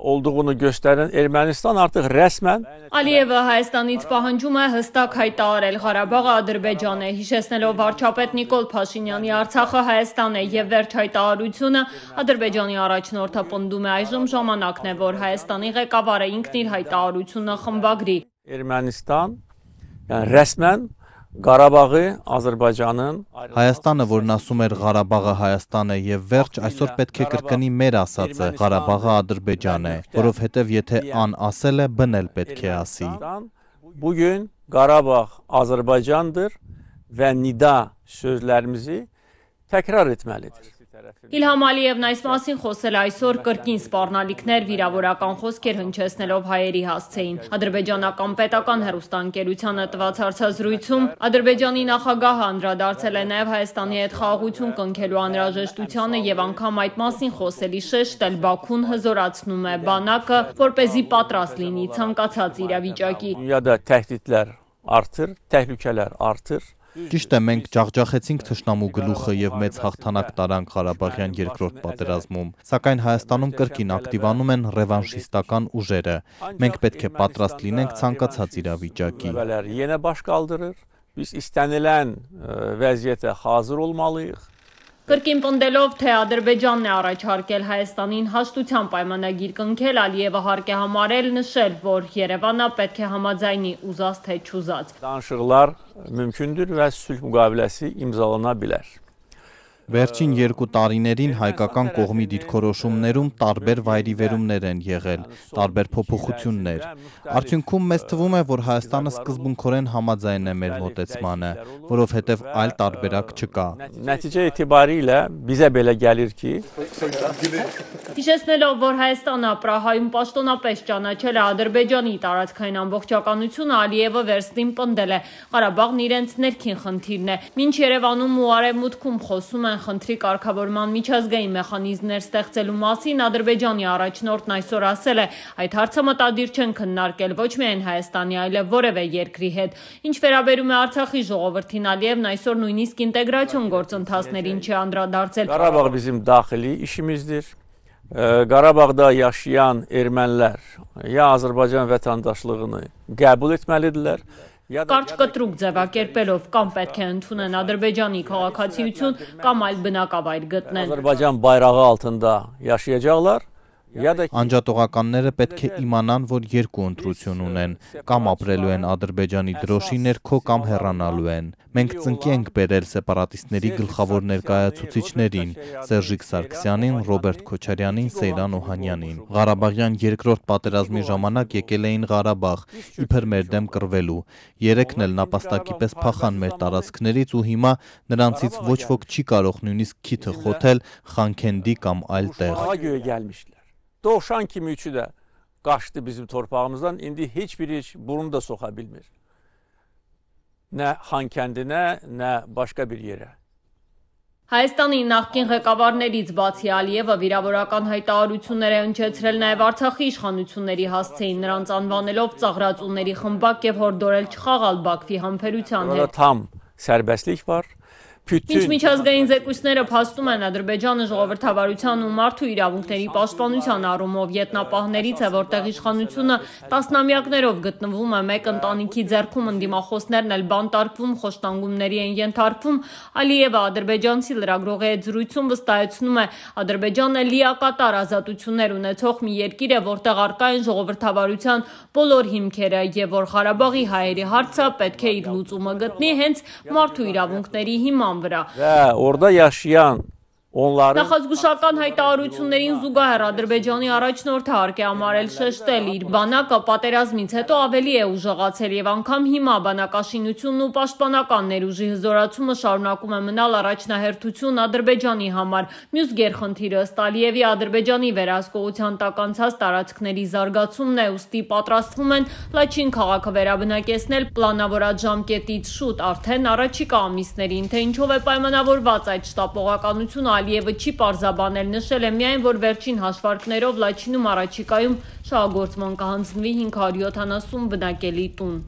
olduğunu gösteren Ermenistan artık resmen Aliyevը Հայաստանից պահանջում է հստակ հայտարարել Ղարաբաղը Ադրբեջան է, հիշեցնելով վարչապետ Նիկոլ Փաշինյանի Արցախը Հայաստան է եւ վերջ հայտարարությունը Ադրբեջանի առաջնորդը պնդում է այժմ ժամանակն է, որ Հայաստանի ղեկավարը ինքն իր հայտարարությունը խմբագրի։ Ermenistan yani resmen Ղարաբաղի Ադրբեջանը Հայաստանը, որն ասում էր Ղարաբաղը Հայաստան է եւ վերջ, այսօր պետք է կրկնի մեր ասածը՝ Ղարաբաղը Ադրբեջան է, որովհետեւ եթե ան ասել է, բնել պետք է ասի։ Bugün Qarabağ Azərbaycandır və nida sözlərimizi təkrar etməlidir. Իլհամ Ալիևն այս մասին խոսել այսօր կրկին սպառնալիքներ վիրավորական խոսքեր հնչեցնելով հայերի հասցեին։ Ադրբեջանական պետական հերոստանգերությանը տված հարցազրույցում Ադրբեջանի նախագահը անդրադարձել է նաև Հայաստանի հետ խաղաղություն կնքելու անհրաժեշտությանը եւ անգամ այդ մասին խոսելի շեշտել Բաքուն հզորացնում է բանակը, որ เป զի պատրաստ լինի ցանկացած իրավիճակի։ Dünyada təhdidlər artır, təhlükələr artır. Ճիշտ է, մենք ջախջախեցինք թշնամու գլուխը եւ մեծ հաղթանակ տարանք Ղարաբաղյան երկրորդ պատերազմում, սակայն Հայաստանում կրկին ակտիվանում են ռևանշիստական ուժերը։ Մենք պետք է պատրաստ լինենք ցանկացած իրավիճակի։ Yenə baş qaldırır. Biz istənilən vəziyyətə hazır olmalıyıq. Կրկին պնդելով, թե Ադրբեջանն է առաջարկել Հայաստանին հաշտության պայմանագիր կնքել, Ալիևը հարկ է համարել նշել, որ Երևանը պետք է համաձայնի ուզած թե չուզած։ Danışıqlar mümkündür və sülh müqaviləsi imzalana bilər. Վերջին երկու տարիներին հայկական կողմի դիրքորոշումներում տարբեր վայրիվերումներ են եղել, տարբեր փոփոխություններ։ Արդյունքում մեզ թվում է, որ Հայաստանը սկզբունքորեն համաձայն է մեր մոտեցմանը, որովհետև այլ տարբերակ չկա։ Նատիջե իտիբարիլը բիզե բելե գալիր կի։ Հիշեցնելով, որ Հայաստանը Պրահայում պաշտոնապես ճանաչել է Ադրբեջանի տարածքային ամբողջականությունը, Ալիևը վերստին պնդել է. Ղարաբաղն իրենց ներքին խնդիրն է։ Մինչ Երևանում ու Արևմուտքում խոսում են խնդրի կարգավորման միջազգային մեխանիզմներ ստեղծելու մասին Ադրբեջանի առաջնորդն այսօր ասել է. այդ հարցը մտադիր չեն քննարկել ոչ միայն Հայաստանի, այլև որևէ երկրի հետ։ Ինչ վերաբերում է Արցախի ժողովրդին, Ալիևն այսօր նույնիսկ ինտեգրացիոն գործընթացներին չի անդրադարձել։ Ղարաբաղ bizim daxili işimizdir. Qarabağda yaşayan ermənilər ya Azərbaycan vətəndaşlığını qəbul etməlidirlər, կարճ կտրուկ ձևակերպելով կամ պետք է ընդունեն ադրբեջանի քաղաքացիություն կամ այլ բնակավայր գտնեն Ադրբեջան bayrağı altında yaşayacaklar Անջատողականները պետք է իմանան, որ երկու ընտրություն ունեն՝ կամ ապրելու են Ադրբեջանի դրոշի ներքո կամ հեռանալու են։ Մենք ծնկի ենք բերել սեպարատիստների գլխավոր ներկայացուցիչներին՝ Սերժիկ Սարգսյանին, Ռոբերտ Քոչարյանին, Սեյրան Օհանյանին։ Ղարաբաղյան երկրորդ պատերազմի ժամանակ եկել էին Ղարաբաղ, իբր մեր դեմ կռվելու։ Երեքն էլ նապաստակի պես փախան մեր տարածքներից ու հիմա նրանցից ոչ ոք չի կարող նույնիսկ քիթը խոթել Խանքենդի կամ այլ տեղ։ Doğuşan kimi üçü de kaçtı bizim torpağımızdan. İndi hiçbiri hiç burun da sokabilmir. Nə han kəndinə, nə başqa bir yerə. Հայաստանի նախկին ղեկավարներից բացի Ալիևը վիրավորական հայտարարություններ է ընչեցրել նաև Արցախի իշխանությունների հասցեին նրանց անվանելով ծաղրածուների խմբակ եւ հորդորել չխաղալ Բաքվի համբերության հետ։ Tam serbestlik var. Մինչ միջազգային զեկույցները փաստում են Ադրբեջանը ժողովրդավարության ու մարդու իրավունքների պաշտպանության առումով ետնապահներից է, որտեղ իշխանությունը տասնամյակներով գտնվում է մեկ ընտանիքի ձեռքում, ընդդիմախոսներն էլ բանտարկվում, խոշտանգումների են ենթարկվում, Ալիևը ադրբեջանցի լրագրողի հետ զրույցում վստահեցնում է, Ադրբեջանը լիակատար ազատություններ ունեցող մի երկիր է, որտեղ առկա են ժողովրդավարության բոլոր հիմքերը եւ որ Ղարաբաղի հայերի հարցը պետք է իր լուծումը գտնի հենց մարդու իրավունքների հիմամբ Mangır'a. Ve orada yaşayan Onların Նախազգուշական հայտարարություններին զուգահեռ Ադրբեջանի առաջնորդը հարկ է համարել շեշտել իր բանակը պատերազմից հետո ավելի է ուժեղացել եւ անգամ հիմա բանակաշինությունն ու պաշտպանական ներուժի հզորացումը շարունակում է մնալ առաջնահերթություն Ադրբեջանի համար։ Մյուս գերխնդիրը ըստ Ալիևի Ադրբեջանի վերահսկողության տակ անցած տարածքների զարգացումն է, ուստի պատրաստվում են Լաչին քաղաքը վերաբնակեցնել պլանավորած ժամկետից շուտ, արդեն առաջիկա ամիսներին, թե ինչով է պայմանավորված այդ շտապողականությունը Ալիևը չի պարզաբանել, նշել է միայն, որ վերջին հաշվարկներով Լաչինում առաջիկայում շահագործման կհանձնվի 570 բնակելի տուն։